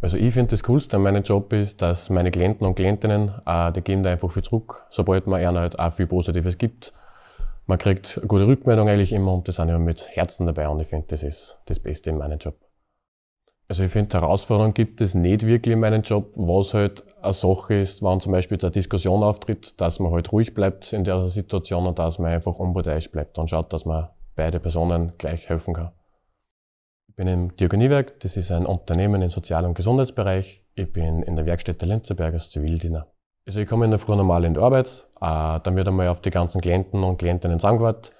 Also ich finde das Coolste an meinem Job ist, dass meine Klienten und Klientinnen, äh, die geben da einfach viel zurück, sobald man ihnen halt auch viel Positives gibt. Man kriegt gute Rückmeldung eigentlich immer und das sind immer mit Herzen dabei und ich finde, das ist das Beste in meinem Job. Also ich finde, Herausforderungen gibt es nicht wirklich in meinem Job, was halt eine Sache ist, wenn zum Beispiel eine Diskussion auftritt, dass man halt ruhig bleibt in der Situation und dass man einfach unparteiisch bleibt und schaut, dass man beide Personen gleich helfen kann bin im Diakoniewerk, das ist ein Unternehmen im Sozial- und Gesundheitsbereich. Ich bin in der Werkstätte Lenzerberg als Zivildiener. Also ich komme in der Früh normal in die Arbeit, äh, dann wird einmal auf die ganzen Klienten und Klientinnen zusammengewartet.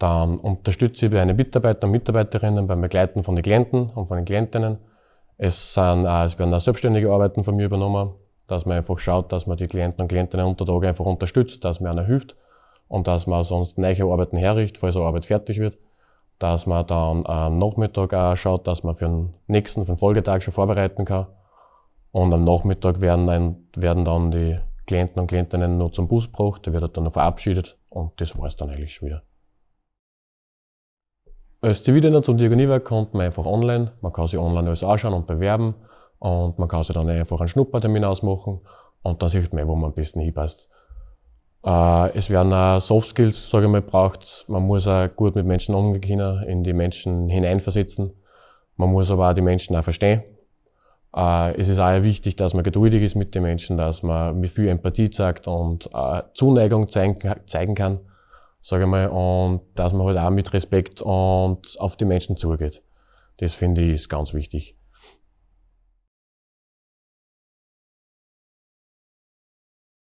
Dann unterstütze ich meine Mitarbeiter und Mitarbeiterinnen beim Begleiten von den Klienten und von den Klientinnen. Es, sind, äh, es werden auch selbstständige Arbeiten von mir übernommen, dass man einfach schaut, dass man die Klienten und Klientinnen unter Tage einfach unterstützt, dass man ihnen hilft und dass man sonst neue Arbeiten herrichtet, falls eine Arbeit fertig wird dass man dann am Nachmittag auch schaut, dass man für den nächsten, für den Folgetag schon vorbereiten kann. Und am Nachmittag werden, ein, werden dann die Klienten und Klientinnen nur zum Bus gebracht, der wird dann noch verabschiedet und das war es dann eigentlich schon wieder. Als Zivildiener zum Diagoniewerk kommt man einfach online, man kann sich online alles anschauen und bewerben und man kann sich dann einfach einen Schnuppertermin ausmachen und dann sieht man, wo man am besten hinpasst. Äh, es werden auch Soft Skills, sage ich mal, braucht. Man muss auch gut mit Menschen umgehen können, in die Menschen hineinversetzen. Man muss aber auch die Menschen auch verstehen. Äh, es ist auch wichtig, dass man geduldig ist mit den Menschen, dass man mit viel Empathie zeigt und äh, Zuneigung zeigen kann, sage ich mal, und dass man halt auch mit Respekt und auf die Menschen zugeht. Das finde ich ist ganz wichtig.